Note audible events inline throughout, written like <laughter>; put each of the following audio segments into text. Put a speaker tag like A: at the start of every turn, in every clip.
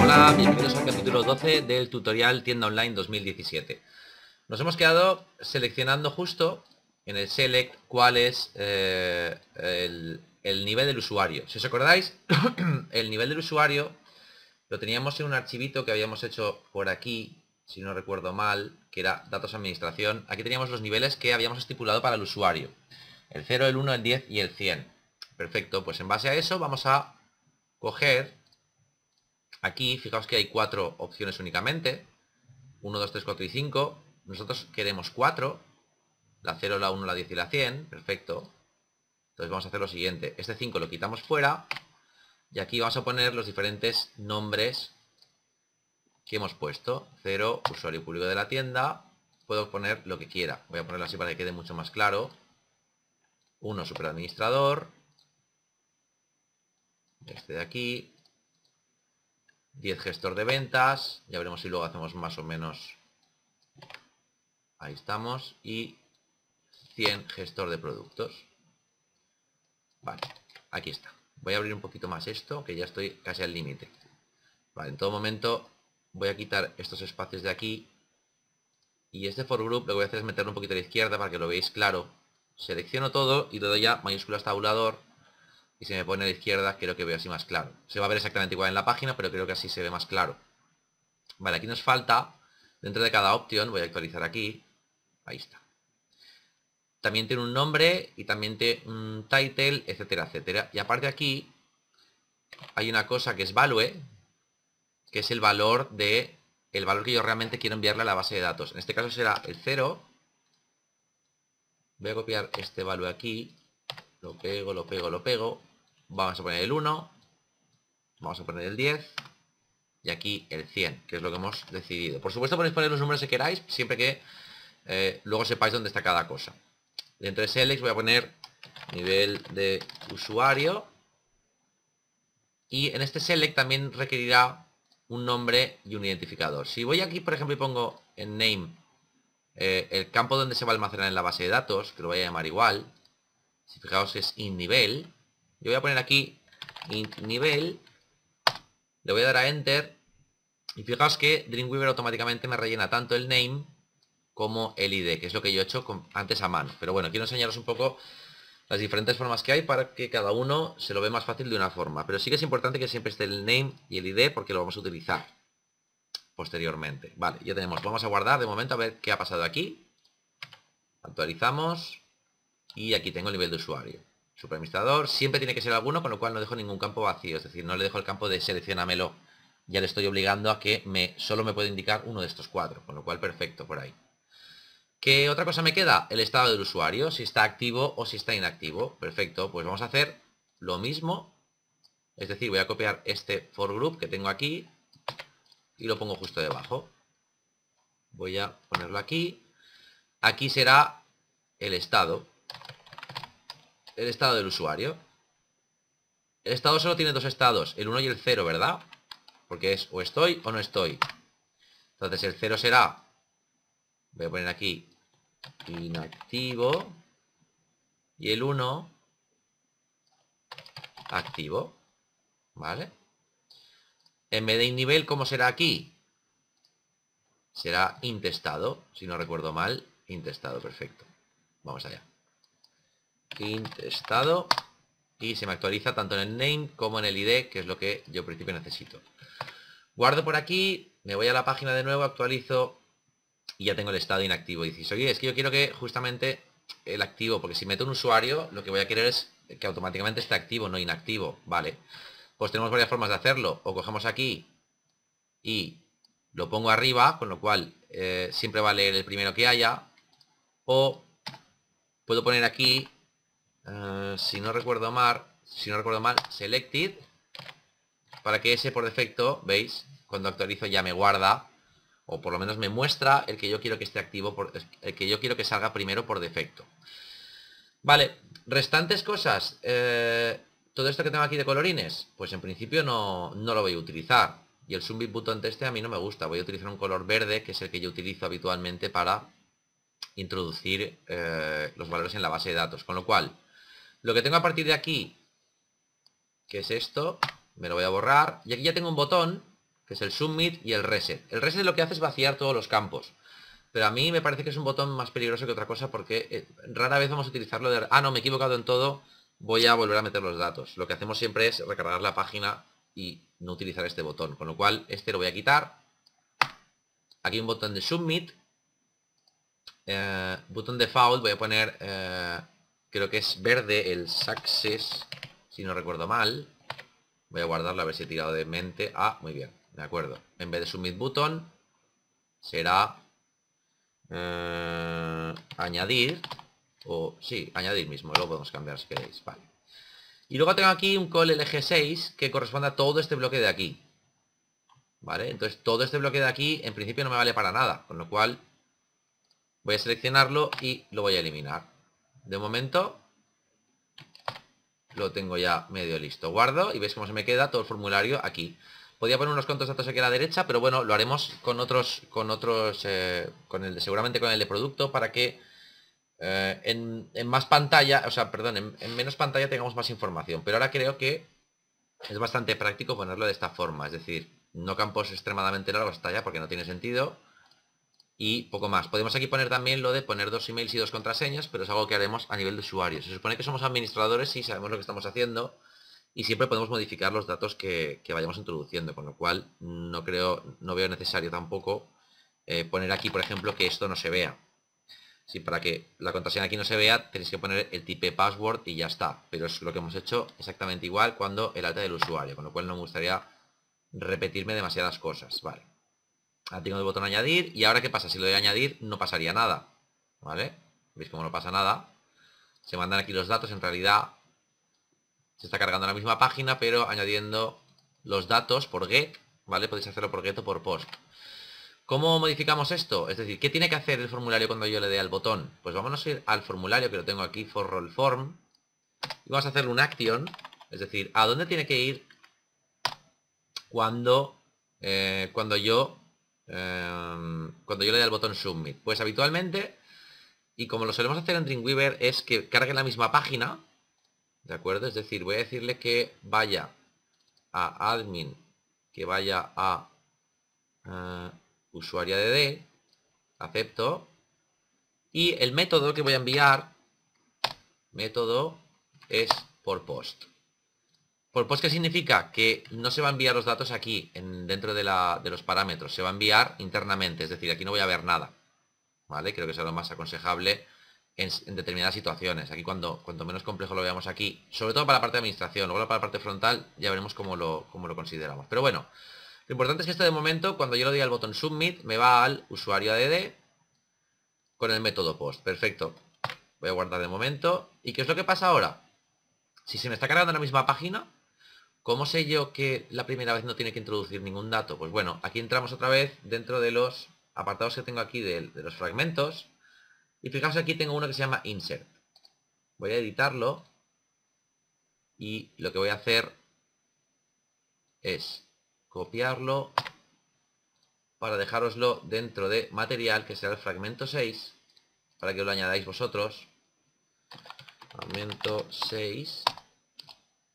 A: Hola, bienvenidos al capítulo 12 del tutorial Tienda Online 2017. Nos hemos quedado seleccionando justo en el Select cuál es eh, el, el, nivel del usuario. Si os acordáis, <clears throat> el nivel del usuario lo teníamos en un archivito que habíamos hecho por aquí, si no recuerdo mal, que era datos administración. Aquí teníamos los niveles que habíamos estipulado para el usuario. El 0, el 1, el 10 y el 100. Perfecto, pues en base a eso vamos a coger Aquí, fijaos que hay cuatro opciones únicamente. 1, 2, 3, 4 y 5. Nosotros queremos 4. La 0, la 1, la 10 y la 100. Perfecto. Entonces vamos a hacer lo siguiente. Este 5 lo quitamos fuera. Y aquí vamos a poner los diferentes nombres que hemos puesto. 0, usuario público de la tienda. Puedo poner lo que quiera. Voy a ponerlo así para que quede mucho más claro. 1, superadministrador. Este de aquí. 10 gestor de ventas, ya veremos si luego hacemos más o menos, ahí estamos, y 100 gestor de productos. Vale, aquí está. Voy a abrir un poquito más esto, que ya estoy casi al límite. Vale, en todo momento voy a quitar estos espacios de aquí y este for group lo que voy a hacer es meterlo un poquito a la izquierda para que lo veáis claro. Selecciono todo y le doy ya mayúsculas tabulador y si me pone a la izquierda, creo que veo así más claro. Se va a ver exactamente igual en la página, pero creo que así se ve más claro. Vale, aquí nos falta, dentro de cada opción, voy a actualizar aquí, ahí está. También tiene un nombre y también tiene un title, etcétera, etcétera. Y aparte aquí hay una cosa que es value, que es el valor de el valor que yo realmente quiero enviarle a la base de datos. En este caso será el 0. Voy a copiar este value aquí lo pego, lo pego, lo pego. Vamos a poner el 1. Vamos a poner el 10. Y aquí el 100, que es lo que hemos decidido. Por supuesto podéis poner los números que queráis, siempre que eh, luego sepáis dónde está cada cosa. Dentro de Select voy a poner nivel de usuario. Y en este Select también requerirá un nombre y un identificador. Si voy aquí, por ejemplo, y pongo en Name eh, el campo donde se va a almacenar en la base de datos, que lo voy a llamar igual, si fijaos es in nivel, yo voy a poner aquí int nivel, le voy a dar a enter, y fijaos que Dreamweaver automáticamente me rellena tanto el name como el id, que es lo que yo he hecho antes a mano. Pero bueno, quiero enseñaros un poco las diferentes formas que hay para que cada uno se lo vea más fácil de una forma. Pero sí que es importante que siempre esté el name y el id porque lo vamos a utilizar posteriormente. Vale, ya tenemos. Vamos a guardar de momento a ver qué ha pasado aquí. Actualizamos y aquí tengo el nivel de usuario. Superadministrador, siempre tiene que ser alguno, con lo cual no dejo ningún campo vacío, es decir, no le dejo el campo de seleccionamelo. Ya le estoy obligando a que me, solo me puede indicar uno de estos cuatro, con lo cual perfecto por ahí. ¿Qué otra cosa me queda? El estado del usuario, si está activo o si está inactivo. Perfecto, pues vamos a hacer lo mismo. Es decir, voy a copiar este for group que tengo aquí y lo pongo justo debajo. Voy a ponerlo aquí. Aquí será el estado el estado del usuario. El estado solo tiene dos estados, el 1 y el 0, ¿verdad? Porque es o estoy o no estoy. Entonces el 0 será, voy a poner aquí, inactivo. Y el 1, activo. ¿Vale? En vez de nivel, ¿cómo será aquí? Será intestado, si no recuerdo mal. Intestado, perfecto. Vamos allá int estado y se me actualiza tanto en el name como en el id, que es lo que yo en principio necesito. Guardo por aquí, me voy a la página de nuevo, actualizo y ya tengo el estado inactivo. Y dices, oye, es que yo quiero que justamente el activo, porque si meto un usuario, lo que voy a querer es que automáticamente esté activo, no inactivo, ¿vale? Pues tenemos varias formas de hacerlo. O cogemos aquí y lo pongo arriba, con lo cual eh, siempre va a leer el primero que haya. O puedo poner aquí eh, si no recuerdo mal, si no recuerdo mal, selected, para que ese por defecto, veis, cuando actualizo ya me guarda, o por lo menos me muestra el que yo quiero que esté activo, el que yo quiero que salga primero por defecto. Vale, restantes cosas. Eh, todo esto que tengo aquí de colorines, pues en principio no, no lo voy a utilizar. Y el zoom button este a mí no me gusta. Voy a utilizar un color verde, que es el que yo utilizo habitualmente para introducir eh, los valores en la base de datos. Con lo cual, lo que tengo a partir de aquí, que es esto, me lo voy a borrar. Y aquí ya tengo un botón, que es el Submit y el Reset. El Reset lo que hace es vaciar todos los campos. Pero a mí me parece que es un botón más peligroso que otra cosa porque eh, rara vez vamos a utilizarlo de... Ah, no, me he equivocado en todo. Voy a volver a meter los datos. Lo que hacemos siempre es recargar la página y no utilizar este botón. Con lo cual, este lo voy a quitar. Aquí un botón de Submit. Eh, botón de Fault, voy a poner... Eh, Creo que es verde el success si no recuerdo mal. Voy a guardarlo a ver si he tirado de mente. Ah, muy bien, de acuerdo. En vez de submit button, será eh, añadir, o sí, añadir mismo, lo podemos cambiar si queréis, vale. Y luego tengo aquí un call lg6 que corresponde a todo este bloque de aquí. ¿Vale? Entonces todo este bloque de aquí en principio no me vale para nada, con lo cual voy a seleccionarlo y lo voy a eliminar de momento lo tengo ya medio listo. Guardo y veis cómo se me queda todo el formulario aquí. Podía poner unos cuantos datos aquí a la derecha, pero bueno, lo haremos con otros, con otros, eh, con el, seguramente con el de producto para que eh, en, más pantalla, o sea, perdón, en, menos pantalla tengamos más información. Pero ahora creo que es bastante práctico ponerlo de esta forma, es decir, no campos extremadamente largos hasta allá porque no tiene sentido y poco más. Podemos aquí poner también lo de poner dos emails y dos contraseñas, pero es algo que haremos a nivel de usuario. Se supone que somos administradores y sabemos lo que estamos haciendo y siempre podemos modificar los datos que, vayamos introduciendo, con lo cual no creo, no veo necesario tampoco eh, poner aquí, por ejemplo, que esto no se vea. Si para que la contraseña aquí no se vea, tenéis que poner el tipo password y ya está. Pero es lo que hemos hecho exactamente igual cuando el alta del usuario, con lo cual no me gustaría repetirme demasiadas cosas. Vale. Ahora tengo el botón añadir y ahora qué pasa, si lo doy añadir no pasaría nada, ¿vale? ¿Veis cómo no pasa nada? Se mandan aquí los datos, en realidad se está cargando la misma página, pero añadiendo los datos por get, ¿vale? Podéis hacerlo por get o por post. ¿Cómo modificamos esto? Es decir, ¿qué tiene que hacer el formulario cuando yo le dé al botón? Pues vámonos a ir al formulario que lo tengo aquí, for role form, y vamos a hacerle un action, es decir, ¿a dónde tiene que ir cuando, eh, cuando yo Em, cuando yo le doy al botón Submit. Pues habitualmente, y como lo solemos hacer en Dreamweaver, es que cargue la misma página, ¿de acuerdo? Es decir, voy a decirle que vaya a Admin, que vaya a eh, usuaria Usuaria D acepto, y el método que voy a enviar, método, es por post. Por post, ¿qué significa? Que no se va a enviar los datos aquí, dentro de, los parámetros. Se va a enviar internamente, es decir, aquí no voy a ver nada. ¿Vale? Creo que es lo más aconsejable en, determinadas situaciones. Aquí cuando cuanto menos complejo lo veamos aquí, sobre todo para la parte de administración, luego para la parte frontal ya veremos cómo lo, lo consideramos. Pero bueno, lo importante es que esto de momento, cuando yo le doy al botón Submit, me va al usuario ADD con el método post. Perfecto. Voy a guardar de momento. ¿Y qué es lo que pasa ahora? Si se me está cargando la misma página, ¿Cómo sé yo que la primera vez no tiene que introducir ningún dato? Pues bueno, aquí entramos otra vez dentro de los apartados que tengo aquí de, los fragmentos. Y fijaos aquí tengo uno que se llama insert. Voy a editarlo. Y lo que voy a hacer es copiarlo para dejároslo dentro de material, que será el fragmento 6, para que lo añadáis vosotros. Fragmento 6.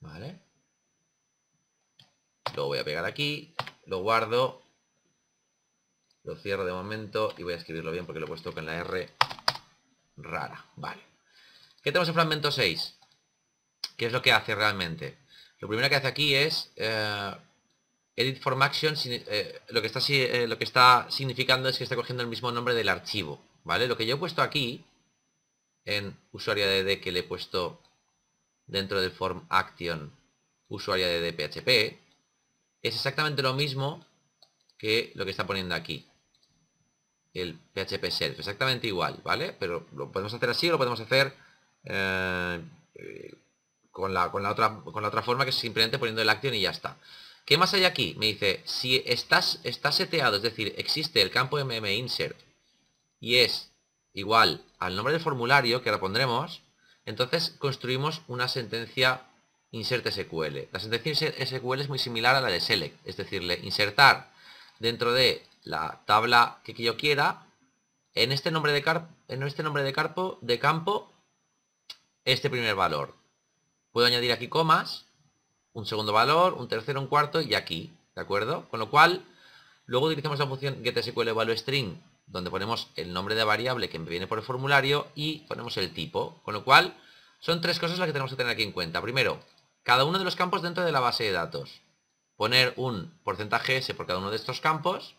A: ¿Vale? lo voy a pegar aquí, lo guardo, lo cierro de momento y voy a escribirlo bien porque lo he puesto con la R rara. Vale. ¿Qué tenemos en fragmento 6? ¿Qué es lo que hace realmente? Lo primero que hace aquí es eh, edit form action, eh, lo, que está, eh, lo que está significando es que está cogiendo el mismo nombre del archivo. ¿Vale? Lo que yo he puesto aquí en usuario de que le he puesto dentro del form action usuario de PHP es exactamente lo mismo que lo que está poniendo aquí. El PHP self, exactamente igual, ¿vale? Pero lo podemos hacer así o lo podemos hacer eh, con, la, otra, con la otra forma que es simplemente poniendo el action y ya está. ¿Qué más hay aquí? Me dice, si estás, está seteado, es decir, existe el campo mm insert y es igual al nombre del formulario, que ahora pondremos, entonces construimos una sentencia insert SQL. La sentencia SQL es muy similar a la de select, es decirle insertar dentro de la tabla que yo quiera en este nombre de, en este nombre de, de campo este primer valor. Puedo añadir aquí comas, un segundo valor, un tercero, un cuarto y aquí, ¿de acuerdo? Con lo cual, luego utilizamos la función string donde ponemos el nombre de variable que viene por el formulario y ponemos el tipo, con lo cual son tres cosas las que tenemos que tener aquí en cuenta. Primero, cada uno de los campos dentro de la base de datos. Poner un porcentaje S por cada uno de estos campos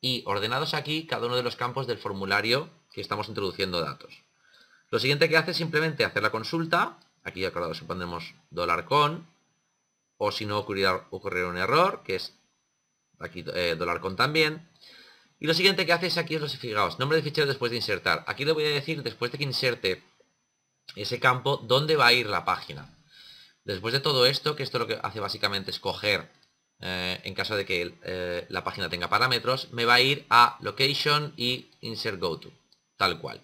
A: y ordenados aquí cada uno de los campos del formulario que estamos introduciendo datos. Lo siguiente que hace es simplemente hacer la consulta. Aquí acordados pondremos dólar con o si no ocurrirá, un error, que es aquí eh, dólar con también. Y lo siguiente que hace es aquí, es los fijaos, nombre de fichero después de insertar. Aquí le voy a decir, después de que inserte ese campo, dónde va a ir la página. Después de todo esto, que esto lo que hace básicamente es coger, eh, en caso de que eh, la página tenga parámetros, me va a ir a location y insert go to, tal cual.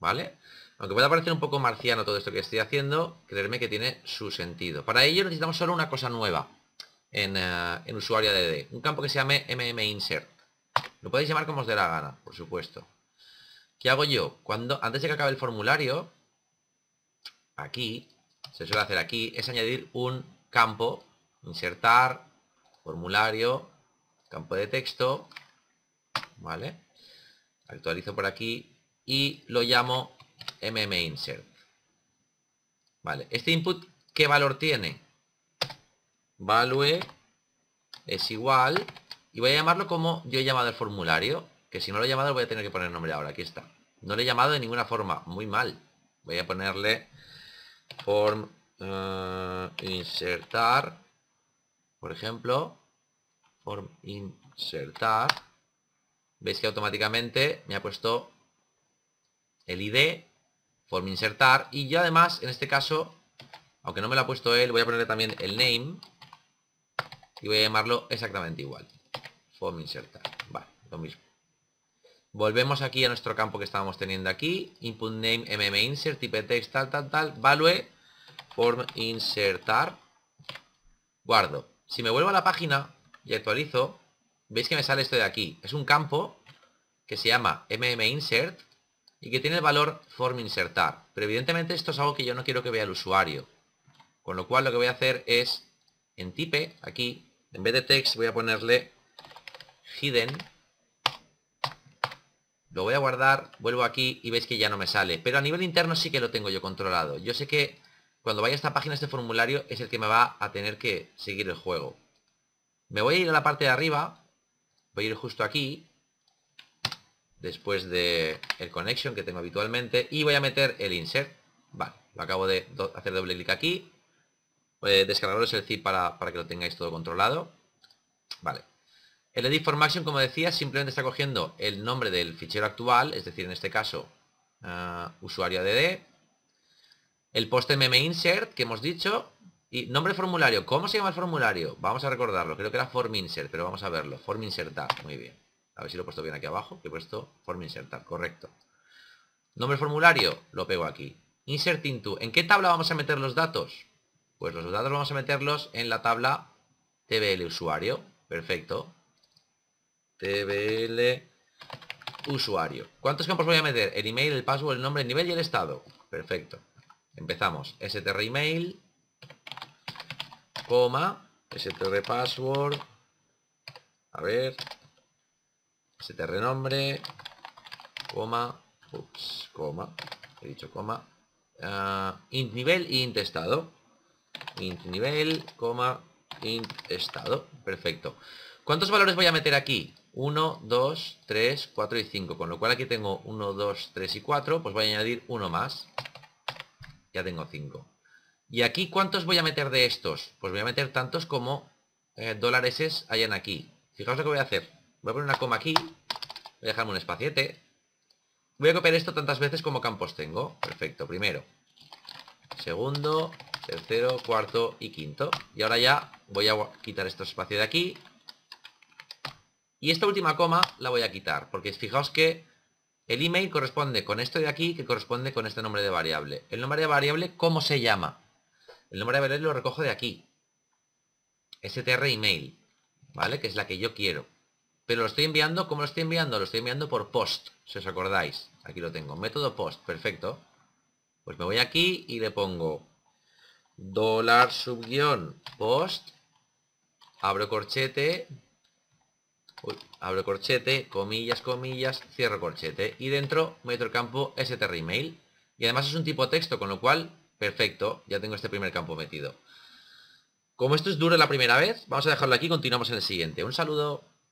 A: ¿Vale? Aunque pueda parecer un poco marciano todo esto que estoy haciendo, creerme que tiene su sentido. Para ello necesitamos solo una cosa nueva en, eh, en usuario DD, un campo que se llame mminsert. Lo podéis llamar como os dé la gana, por supuesto. ¿Qué hago yo? Cuando, antes de que acabe el formulario, aquí se suele hacer aquí, es añadir un campo, insertar, formulario, campo de texto, ¿vale? Actualizo por aquí y lo llamo mminsert. Vale, este input, ¿qué valor tiene? Value es igual, y voy a llamarlo como yo he llamado el formulario, que si no lo he llamado voy a tener que poner nombre ahora, aquí está. No lo he llamado de ninguna forma, muy mal. Voy a ponerle form eh, insertar, por ejemplo, form insertar, veis que automáticamente me ha puesto el ID, form insertar, y ya además, en este caso, aunque no me lo ha puesto él, voy a ponerle también el name, y voy a llamarlo exactamente igual, form insertar, vale, lo mismo. Volvemos aquí a nuestro campo que estábamos teniendo aquí. Input name, mm insert, type text, tal, tal, tal. Value, form insertar. Guardo. Si me vuelvo a la página y actualizo, veis que me sale esto de aquí. Es un campo que se llama mm insert y que tiene el valor form insertar. Pero evidentemente esto es algo que yo no quiero que vea el usuario. Con lo cual lo que voy a hacer es en type, aquí, en vez de text voy a ponerle hidden lo voy a guardar, vuelvo aquí y veis que ya no me sale. Pero a nivel interno sí que lo tengo yo controlado. Yo sé que cuando vaya a esta página, este formulario es el que me va a tener que seguir el juego. Me voy a ir a la parte de arriba. Voy a ir justo aquí. Después de el connection que tengo habitualmente. Y voy a meter el insert. Vale, lo acabo de hacer doble clic aquí. Eh, descargaros el zip para, para que lo tengáis todo controlado. Vale, el edit formation, como decía, simplemente está cogiendo el nombre del fichero actual, es decir, en este caso, ah, usuario add, el post mm insert que hemos dicho, y nombre formulario. ¿Cómo se llama el formulario? Vamos a recordarlo. Creo que era form insert, pero vamos a verlo. Form insertar, muy bien. A ver si lo he puesto bien aquí abajo, que he puesto form insertar, correcto. Nombre formulario, lo pego aquí. Insert into. ¿En qué tabla vamos a meter los datos? Pues los datos vamos a meterlos en la tabla tbl usuario. Perfecto tbl usuario. ¿Cuántos campos voy a meter? El email, el password, el nombre, el nivel y el estado. Perfecto. Empezamos. str email, coma, str password, a ver, str nombre, coma, ups, coma, he dicho coma, ah, int nivel y int estado. Int nivel, coma, int estado. Perfecto. ¿Cuántos valores voy a meter aquí? 1, 2, 3, 4 y 5. Con lo cual aquí tengo 1, 2, 3 y 4. Pues voy a añadir uno más. Ya tengo 5. ¿Y aquí cuántos voy a meter de estos? Pues voy a meter tantos como eh, dólares hayan aquí. Fijaos lo que voy a hacer. Voy a poner una coma aquí. Voy a dejarme un espaciete. Voy a copiar esto tantas veces como campos tengo. Perfecto. Primero. Segundo. Tercero, cuarto y quinto. Y ahora ya voy a quitar este espacio de aquí. Y esta última coma la voy a quitar, porque fijaos que el email corresponde con esto de aquí, que corresponde con este nombre de variable. El nombre de variable, ¿cómo se llama? El nombre de variable lo recojo de aquí. str email, ¿vale? Que es la que yo quiero. Pero lo estoy enviando, ¿cómo lo estoy enviando? Lo estoy enviando por post, si os acordáis. Aquí lo tengo, método post, perfecto. Pues me voy aquí y le pongo dólar guión post, abro corchete, abro corchete, comillas, comillas, cierro corchete. Y dentro meto el campo str-email Y además es un tipo texto, con lo cual, perfecto, ya tengo este primer campo metido. Como esto es duro la primera vez, vamos a dejarlo aquí y continuamos en el siguiente. Un saludo.